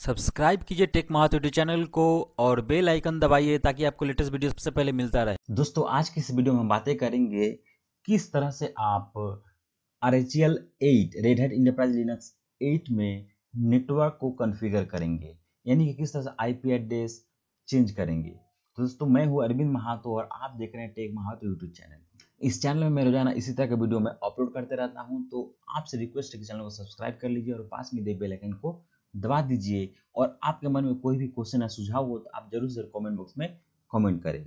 subscribe कीजिए take Mahato YouTube channel को और बेल आइकन दबाइए ताकि आपको लेटेस्ट वीडियो सबसे पहले मिलता रहे दोस्तों आज की इस वीडियो में बातें करेंगे किस तरह से आप R H L eight Red Hat Enterprise Linux eight में नेटवर्क को कॉन्फ़िगर करेंगे यानी कि किस तरह से आई पी एड्रेस चेंज करेंगे तो दोस्तों मैं हूँ अरविंद महातो और आप देख रहे हैं टेक महातो यूट्यूब चैनल इस चैनल में मैं रोजाना इसी तरह के वीडियो में अपलोड करते रहता हूँ तो आपसे रिक्वेस्ट है कि चैनल को सब्सक्राइब कर लीजिए और पास में दे बेलाइकन को दबा दीजिए और आपके मन में कोई भी क्वेश्चन या सुझाव हो तो आप जरूर जरूर कॉमेंट बॉक्स में कॉमेंट करें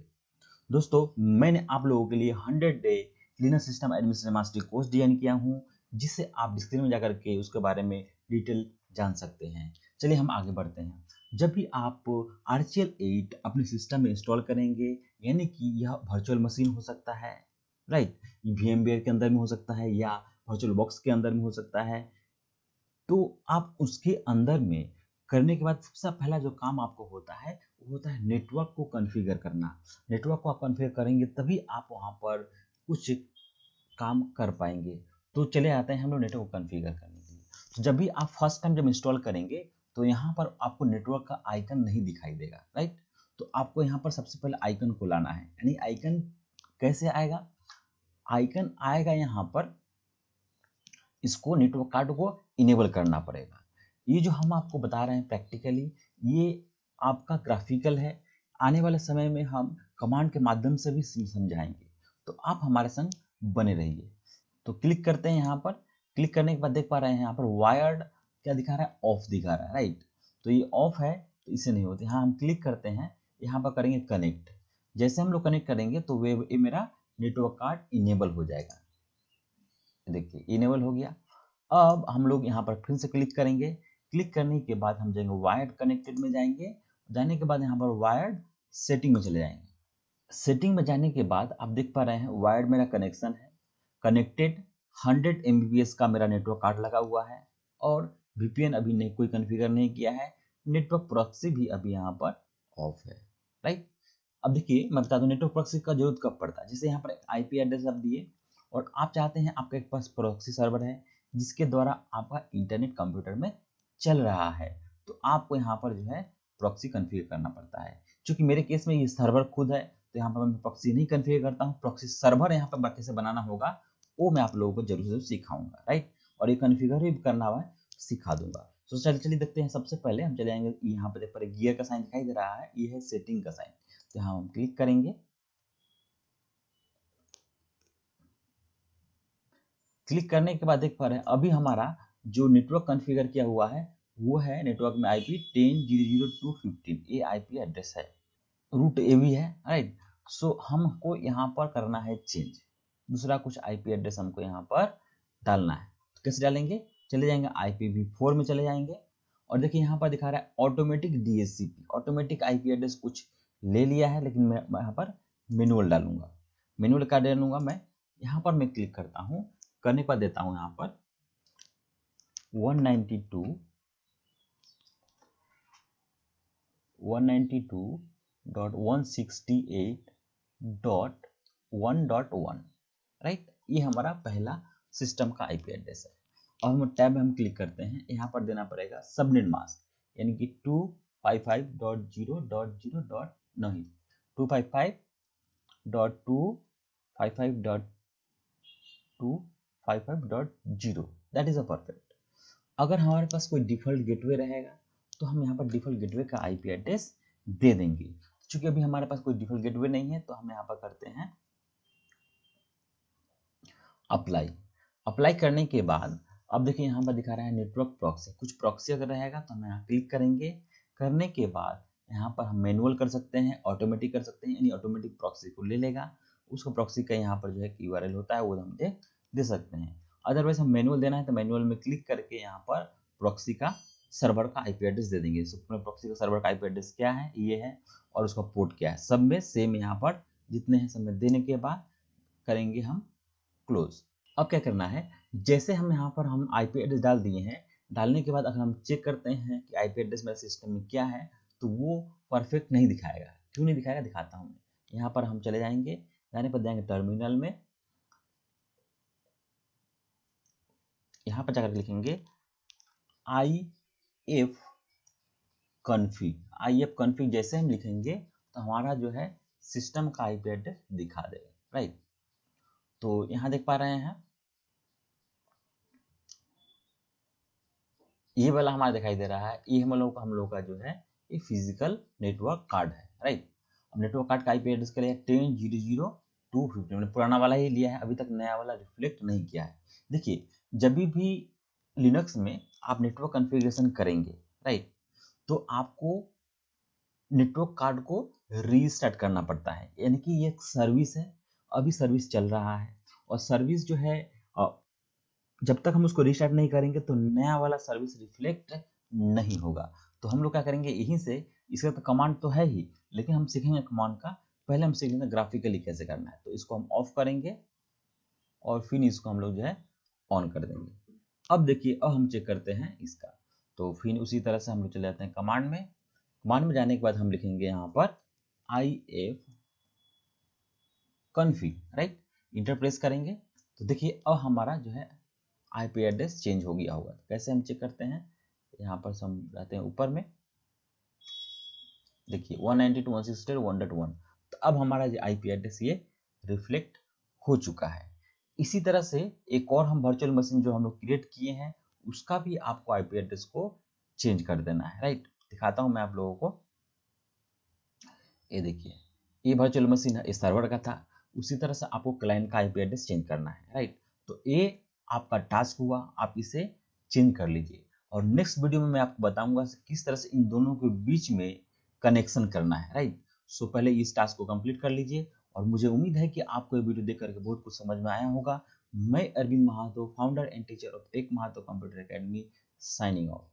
दोस्तों मैंने आप लोगों के लिए hundred day cleaner system administration mastery course design किया हूँ जिससे आप डिस्क्रीन में जाकर के उसके बारे में डिटेल जान सकते हैं चलिए हम आगे बढ़ते हैं जब भी आप आर एट अपने सिस्टम में इंस्टॉल करेंगे यानी कि यह वर्चुअल मशीन हो सकता है राइट वी के अंदर में हो सकता है या वर्चुअल बॉक्स के अंदर में हो सकता है तो आप उसके अंदर में करने के बाद सबसे पहला जो काम आपको होता है वो होता है नेटवर्क को कॉन्फ़िगर करना नेटवर्क को आप कॉन्फ़िगर करेंगे तभी आप वहाँ पर कुछ काम कर पाएंगे तो चले आते हैं हम लोग नेटवर्क को कॉन्फ़िगर करने के लिए तो जब भी आप फर्स्ट टाइम जब इंस्टॉल करेंगे तो यहाँ पर आपको नेटवर्क का आइकन नहीं दिखाई देगा राइट तो आपको यहाँ पर सबसे पहले आइकन को लाना है यानी आइकन कैसे आएगा आइकन आएगा यहाँ पर इसको नेटवर्क कार्ड को इनेबल करना पड़ेगा ये जो हम आपको बता रहे हैं प्रैक्टिकली ये आपका ग्राफिकल है आने वाले समय में हम कमांड के माध्यम से भी समझाएंगे तो आप हमारे संग बने रहिए तो क्लिक करते हैं यहाँ पर क्लिक करने के बाद देख पा रहे हैं यहाँ पर वायर्ड क्या दिखा रहा है ऑफ दिखा रहा है राइट तो ये ऑफ है तो इसे नहीं होती हाँ हम क्लिक करते हैं यहाँ पर करेंगे कनेक्ट जैसे हम लोग कनेक्ट करेंगे तो वे ये मेरा नेटवर्क कार्ड इनेबल हो जाएगा देखिए इनेबल हो गया अब हम लोग यहाँ पर फिर से क्लिक करेंगे क्लिक करने के बाद हम जाएंगे वायर्ड कनेक्टेड में जाएंगे जाने के बाद यहाँ पर वायर्ड सेटिंग में चले जाएंगे सेटिंग में जाने के बाद आप देख पा रहे हैं वायर्ड मेरा कनेक्शन है कनेक्टेड 100 एम का मेरा नेटवर्क कार्ड लगा हुआ है और वीपीएन अभी नहीं कोई कन्फिगर नहीं किया है नेटवर्क प्रोक्सी भी अभी यहाँ पर ऑफ है राइट अब देखिए मैं बता दूँ नेटवर्क प्रोक्सी का जरूरत कब पड़ता है जैसे यहाँ पर आईपी एड्रेस आप दिए और आप चाहते हैं आपका एक पास प्रोक्सी सर्वर है जिसके द्वारा आपका इंटरनेट कंप्यूटर में चल रहा है तो आपको यहाँ पर जो है प्रॉक्सी कन्फिगर करना पड़ता है क्योंकि मेरे केस में ये सर्वर खुद है तो यहाँ पर मैं प्रॉक्सी नहीं कन्फिगर करता हूँ प्रॉक्सी सर्वर यहाँ पर कैसे बनाना होगा वो मैं आप लोगों को जरूर जरूर सिखाऊंगा राइट और ये कन्फिगर भी करना हुआ है सिखा दूंगा तो चल चलिए देखते हैं सबसे पहले हम चले जाएंगे यहाँ पर देख गियर का साइन दिखाई दे रहा है ये है सेटिंग का साइन तो यहाँ हम क्लिक करेंगे क्लिक करने के बाद देख पा रहे हैं अभी हमारा जो नेटवर्क कन्फिगर किया हुआ है वो है नेटवर्क में I P ten zero zero two fifteen ये आई पी एड्रेस है रूट ए भी है राइट सो हमको यहाँ पर करना है चेंज दूसरा कुछ आई पी एड्रेस हमको यहाँ पर डालना है तो कैसे डालेंगे चले जाएंगे आई पी वी फोर में चले जाएंगे और देखिए यहाँ पर दिखा रहा है automatic D S C P automatic I P address कुछ ले लिया है लेकिन मैं यहाँ पर मेनुअल डालूंगा मेनुअल का डालूंगा मैं यहाँ पर मैं क्लिक करता हूँ करने के बाद देता हूं यहां पर 192 192.168.1.1 राइट ये हमारा पहला सिस्टम का आईपी एड्रेस है अब हम टैब हम क्लिक करते हैं यहां पर देना पड़ेगा सबनेट मास्क यानी कि टू फाइव नहीं two two 55.0 that is a perfect अगर हमारे पास कोई डिफॉल्ट गेटवे रहेगा तो हम यहाँ पर डिफॉल्ट गेटवे का आईपी एड्रेस दे देंगे क्योंकि अभी हमारे पास कोई डिफॉल्ट गेटवे नहीं है तो हम यहाँ पर करते हैं अप्लाई अप्लाई करने के बाद अब देखिए यहाँ पर दिखा रहा है नेटवर्क प्रॉक्सी कुछ प्रॉक्सी अगर रहेगा तो हम यहाँ क्लिक करेंगे करने के बाद यहाँ पर हम मैनुअल कर सकते हैं ऑटोमेटिक कर सकते हैं यानी ऑटोमेटिक प्रॉक्सी को ले लेगा उसको प्रॉक्सी का यहाँ पर जो है यू होता है वो हम दे दे सकते हैं अदरवाइज हम मैनुअल देना है तो मैनुअल में क्लिक करके यहाँ पर प्रॉक्सी का सर्वर का आईपी एड्रेस दे देंगे सुप्रीम प्रॉक्सी का सर्वर का आईपी एड्रेस क्या है ये है और उसका पोर्ट क्या है सब में सेम यहाँ पर जितने हैं सब में देने के बाद करेंगे हम क्लोज अब क्या करना है जैसे हम यहाँ पर हम आईपी एड्रेस डाल दिए हैं डालने के बाद अगर हम चेक करते हैं कि आईपी एड्रेस मेरे सिस्टम में क्या है तो वो परफेक्ट नहीं दिखाएगा क्यों नहीं दिखाएगा दिखाता हूँ यहाँ पर हम चले जाएंगे जाने पर जाएंगे टर्मिनल में यहाँ पर जाकर लिखेंगे ifconfig ifconfig जैसे हम लिखेंगे तो हमारा जो है सिस्टम का आईपी एड्रेस दिखा देगा राइट तो यहाँ देख पा रहे हैं ये वाला हमारा दिखाई दे रहा है ये हम लोग हम लोग का जो है ये फिजिकल नेटवर्क कार्ड है राइट अब नेटवर्क कार्ड का आईपी एड्रेस के लिए ten zero zero two fifty पुराना वाला ही लिया है अभी तक नया वाला रिफ्लेक्ट नहीं किया है देखिए जब भी लिनक्स में आप नेटवर्क कॉन्फ़िगरेशन करेंगे राइट तो आपको नेटवर्क कार्ड को रीस्टार्ट करना पड़ता है यानी कि ये सर्विस है अभी सर्विस चल रहा है और सर्विस जो है जब तक हम उसको रिस्टार्ट नहीं करेंगे तो नया वाला सर्विस रिफ्लेक्ट नहीं होगा तो हम लोग क्या करेंगे यहीं से इसका तो कमांड तो है ही लेकिन हम सीखेंगे कमांड का पहले हम सीखेंगे ग्राफिकली कैसे करना है तो इसको हम ऑफ करेंगे और फिर इसको हम लोग जो है ऑन कर देंगे अब देखिए अब हम चेक करते हैं इसका तो फिर उसी तरह से हम लोग चले जाते हैं कमांड में कमांड में जाने के बाद हम लिखेंगे यहाँ पर ifconfig right enter press करेंगे तो देखिए अब हमारा जो है आईपी एड्रेस चेंज हो गया होगा कैसे हम चेक करते हैं यहाँ पर हम रहते हैं ऊपर में देखिए one ninety two one six one dot one तो अब हमारा जो आई एड्रेस ये रिफ्लेक्ट हो चुका है इसी तरह से एक और हम वर्चुअल मशीन जो हम लोग क्रिएट किए हैं उसका भी आपको आईपी एड्रेस को चेंज कर देना है राइट दिखाता हूं मैं आप लोगों को ये देखिए ये वर्चुअल मशीन है ये सर्वर का था उसी तरह से आपको क्लाइंट का आईपी एड्रेस चेंज करना है राइट तो ये आपका टास्क हुआ आप इसे चेंज कर लीजिए और नेक्स्ट वीडियो में मैं आपको बताऊंगा किस तरह से इन दोनों के बीच में कनेक्शन करना है राइट सो पहले इस टास्क को कंप्लीट कर लीजिए और मुझे उम्मीद है कि आपको ये वीडियो देख करके बहुत कुछ समझ में आया होगा मैं Arvind Mahato founder and teacher of tech Mahato computer academy signing of